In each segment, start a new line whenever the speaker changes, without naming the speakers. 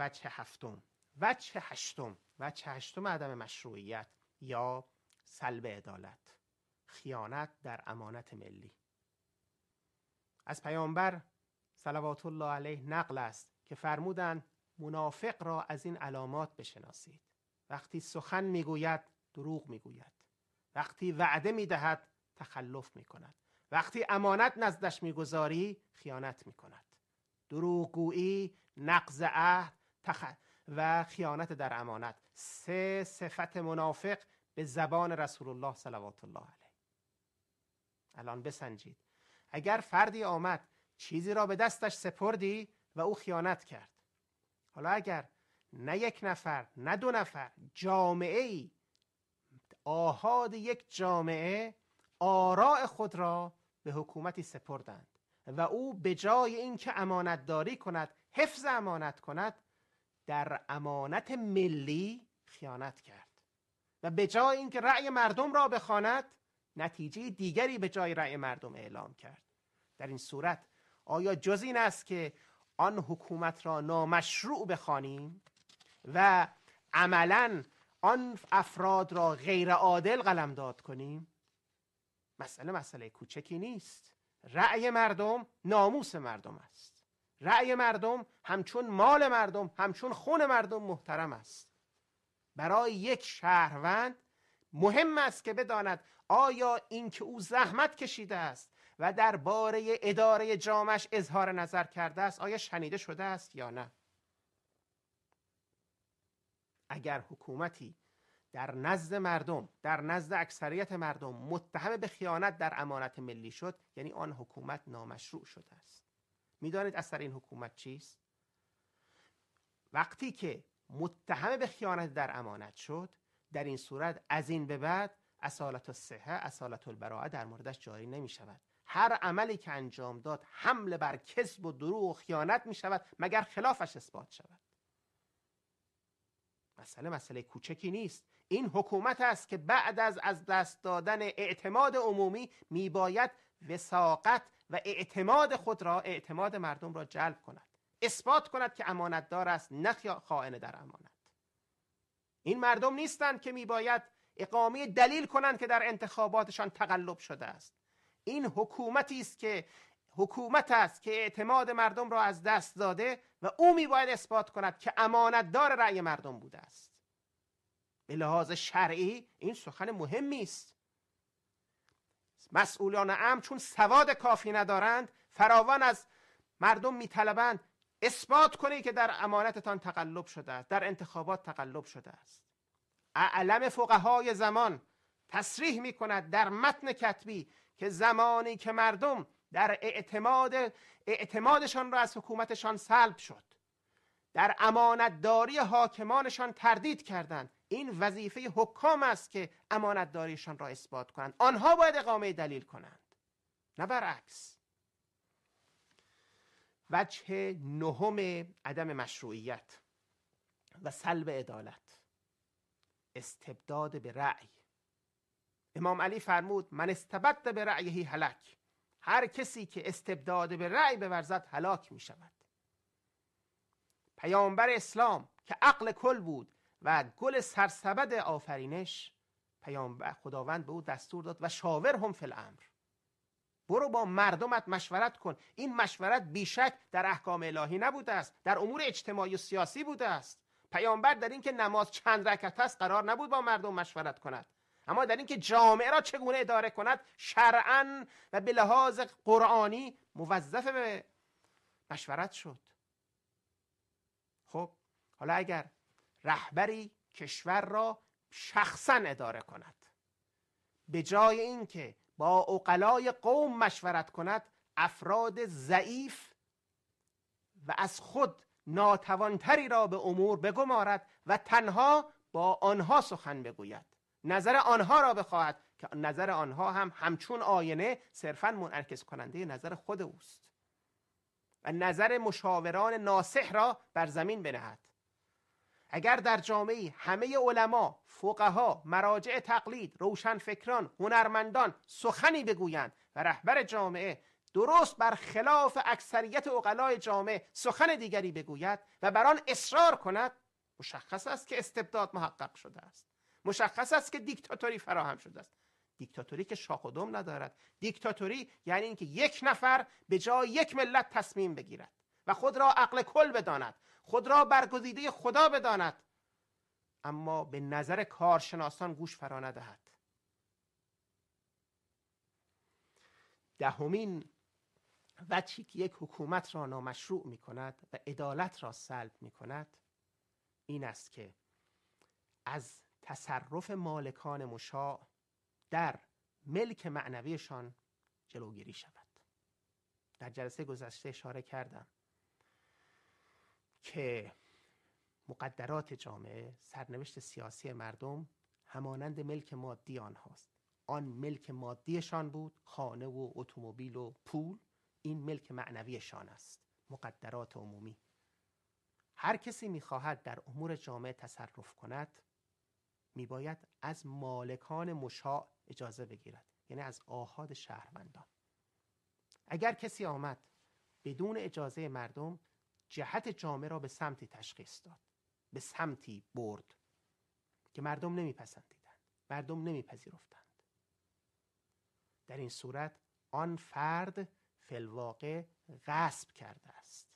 وچه هفتم وچه هشتم وچه هشتم عدم مشروعیت یا سلب عدالت خیانت در امانت ملی از پیامبر صلوات الله علیه نقل است که فرمودند منافق را از این علامات بشناسید وقتی سخن میگوید دروغ میگوید وقتی وعده میدهد تخلف میکند وقتی امانت نزدش میگذاری خیانت میکند دروغگویی نقض عهد تخ... و خیانت در امانت سه صفت منافق به زبان رسول الله صلوات الله علیه الان بسنجید اگر فردی آمد چیزی را به دستش سپردی و او خیانت کرد حالا اگر نه یک نفر نه دو نفر جامعه ای آهاد یک جامعه آراء خود را به حکومتی سپردند و او به جای اینکه امانتداری کند حفظ امانت کند در امانت ملی خیانت کرد و به جای اینکه رأی مردم را بخواند نتیجه دیگری به جای رأی مردم اعلام کرد در این صورت آیا جز این است که آن حکومت را نامشروع بخوانیم و عملا آن افراد را غیر عادل قلمداد کنیم مسئله مسئله کوچکی نیست رأی مردم ناموس مردم است رأی مردم همچون مال مردم همچون خون مردم محترم است برای یک شهروند مهم است که بداند آیا اینکه او زحمت کشیده است و درباره اداره جامش اظهار نظر کرده است آیا شنیده شده است یا نه اگر حکومتی در نزد مردم در نزد اکثریت مردم متهم به خیانت در امانت ملی شد یعنی آن حکومت نامشروع شده است میدانید اثر این حکومت چیست وقتی که متهم به خیانت در امانت شد در این صورت از این به بعد اصالت الصحه اصالت البراعه در موردش جاری نمی شود هر عملی که انجام داد حمل بر کسب و دروغ و خیانت می شود مگر خلافش اثبات شود مسئله مسئله کوچکی نیست این حکومت است که بعد از از دست دادن اعتماد عمومی باید وساقت و اعتماد خود را اعتماد مردم را جلب کند اثبات کند که امانتدار است نه خائن در امانت این مردم نیستند که می میباید اقامه دلیل کنند که در انتخاباتشان تقلب شده است این حکومتی است که حکومت است که اعتماد مردم را از دست داده و او میباید اثبات کند که امانتدار رأی مردم بوده است به لحاظ شرعی این سخن مهمی است مسئولان ام چون سواد کافی ندارند فراوان از مردم میطلبند اثبات کنی که در امانتتان تقلب شده است در انتخابات تقلب شده است اعلم فقهای زمان تصریح می کند در متن کتبی که زمانی که مردم در اعتماد اعتمادشان را از حکومتشان سلب شد در امانتداری حاکمانشان تردید کردند این وظیفه حکام است که امانتداریشان را اثبات کنند آنها باید اقامه دلیل کنند نه برعکس وجه نهم عدم مشروعیت و سلب عدالت استبداد به رأی امام علی فرمود من استبد به رأیه حلک هر کسی که استبداد به رأی بورزد هلاک می شود پیامبر اسلام که عقل کل بود و گل سرسبد آفرینش پیامبر خداوند به او دستور داد و شاور هم فل امر. برو با مردمت مشورت کن این مشورت بیشک در احکام الهی نبوده است در امور اجتماعی و سیاسی بوده است پیامبر در اینکه نماز چند رکعت است قرار نبود با مردم مشورت کند اما در اینکه جامعه را چگونه اداره کند شرعا و به لحاظ قرآنی موظف به مشورت شد خب حالا اگر رهبری کشور را شخصا اداره کند به جای اینکه با اقلای قوم مشورت کند افراد ضعیف و از خود ناتوانتری را به امور بگمارد و تنها با آنها سخن بگوید نظر آنها را بخواهد که نظر آنها هم همچون آینه صرفا منعکس کننده نظر خود اوست و نظر مشاوران ناسح را بر زمین بنهد اگر در جامعه همه علما، فقها، مراجع تقلید، روشنفکران، هنرمندان سخنی بگویند و رهبر جامعه درست بر خلاف اکثریت اقلای جامعه سخن دیگری بگوید و بر آن اصرار کند مشخص است که استبداد محقق شده است مشخص است که دیکتاتوری فراهم شده است دیکتاتوری که شاخ و دم ندارد دیکتاتوری یعنی اینکه یک نفر به جای یک ملت تصمیم بگیرد و خود را عقل کل بداند خود را برگزیده خدا بداند اما به نظر کارشناسان گوش فرا ندهد دهمین وجهی که یک حکومت را نامشروع می کند و عدالت را سلب می کند این است که از تصرف مالکان مشاع در ملک معنویشان جلوگیری شود در جلسه گذشته اشاره کردم که مقدرات جامعه سرنوشت سیاسی مردم همانند ملک مادی آنهاست آن ملک مادیشان بود خانه و اتومبیل و پول این ملک معنویشان است مقدرات عمومی هر کسی میخواهد در امور جامعه تصرف کند میباید از مالکان مشاع اجازه بگیرد یعنی از آهاد شهروندان اگر کسی آمد بدون اجازه مردم جهت جامعه را به سمتی تشخیص داد به سمتی برد که مردم نمیپسندیدند مردم نمیپذیرفتند در این صورت آن فرد فلواقع غصب کرده است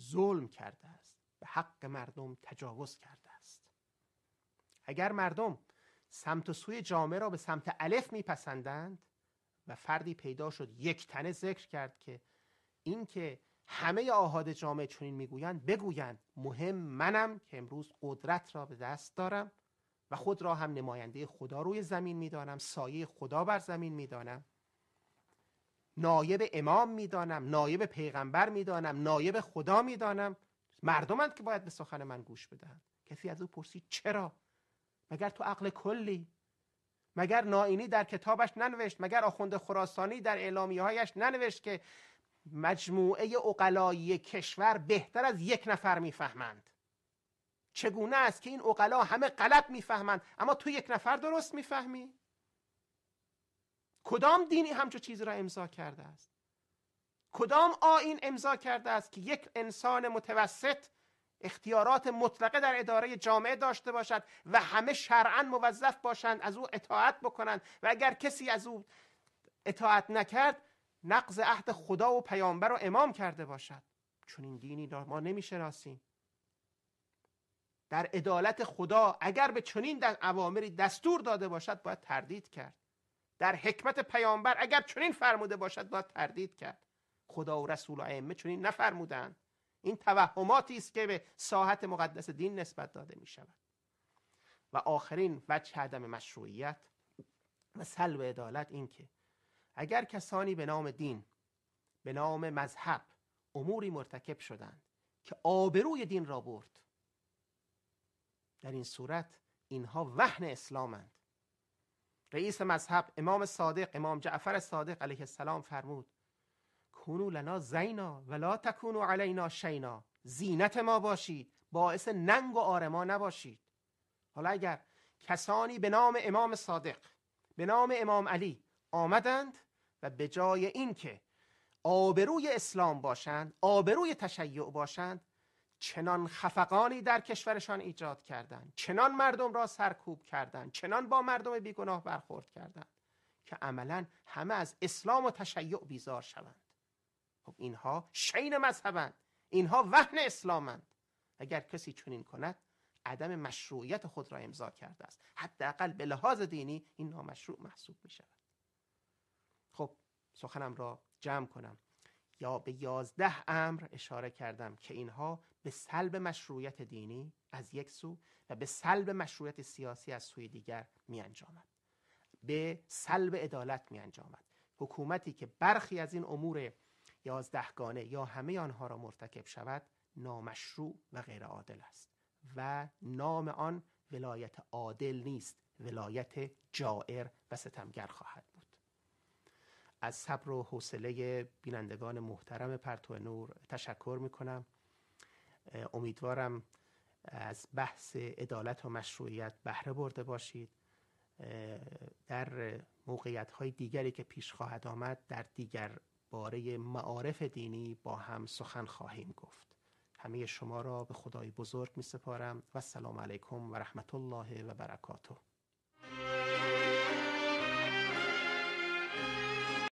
ظلم کرده است به حق مردم تجاوز کرده است اگر مردم سمت و سوی جامعه را به سمت الف میپسندند و فردی پیدا شد یک تنه ذکر کرد که اینکه همه آهاد جامعه چنین میگویند بگویند مهم منم که امروز قدرت را به دست دارم و خود را هم نماینده خدا روی زمین میدانم سایه خدا بر زمین میدانم نایب امام میدانم نایب پیغمبر میدانم نایب خدا میدانم مردمند که باید به سخن من گوش بدهند کسی از او پرسید چرا مگر تو عقل کلی مگر نائینی در کتابش ننوشت مگر آخوند خراسانی در اعلامیه‌هایش ننوشت که مجموعه اقلایی کشور بهتر از یک نفر میفهمند چگونه است که این اقلا همه غلط میفهمند اما تو یک نفر درست میفهمی کدام دینی همچو چیزی را امضا کرده است کدام آین امضا کرده است که یک انسان متوسط اختیارات مطلقه در اداره جامعه داشته باشد و همه شرعا موظف باشند از او اطاعت بکنند و اگر کسی از او اطاعت نکرد نقض عهد خدا و پیامبر و امام کرده باشد چون این دینی را ما نمیشناسیم در عدالت خدا اگر به چنین در اوامری دستور داده باشد باید تردید کرد در حکمت پیامبر اگر چنین فرموده باشد باید تردید کرد خدا و رسول و ائمه چنین نفرمودند این توهماتی است که به ساحت مقدس دین نسبت داده می شود و آخرین وجه عدم مشروعیت و سلب عدالت این که اگر کسانی به نام دین به نام مذهب اموری مرتکب شدند که آبروی دین را برد در این صورت اینها وحن اسلامند رئیس مذهب امام صادق امام جعفر صادق علیه السلام فرمود کونو لنا زینا ولا تکونو علینا شینا زینت ما باشید باعث ننگ و آرما نباشید حالا اگر کسانی به نام امام صادق به نام امام علی آمدند و به جای اینکه آبروی اسلام باشند آبروی تشیع باشند چنان خفقانی در کشورشان ایجاد کردند چنان مردم را سرکوب کردند چنان با مردم بیگناه برخورد کردند که عملا همه از اسلام و تشیع بیزار شوند خب اینها شین مذهبند اینها وحن اسلامند اگر کسی چنین کند عدم مشروعیت خود را امضا کرده است حداقل به لحاظ دینی این نامشروع محسوب می شود سخنم را جمع کنم یا به یازده امر اشاره کردم که اینها به سلب مشروعیت دینی از یک سو و به سلب مشروعیت سیاسی از سوی دیگر می انجامد. به سلب عدالت می انجامد. حکومتی که برخی از این امور یازدهگانه یا همه آنها را مرتکب شود نامشروع و غیر عادل است و نام آن ولایت عادل نیست ولایت جائر و ستمگر خواهد از صبر و حوصله بینندگان محترم پرتو نور تشکر می کنم امیدوارم از بحث عدالت و مشروعیت بهره برده باشید در موقعیت های دیگری که پیش خواهد آمد در دیگر باره معارف دینی با هم سخن خواهیم گفت همه شما را به خدای بزرگ می سپارم و سلام علیکم و رحمت الله و برکاته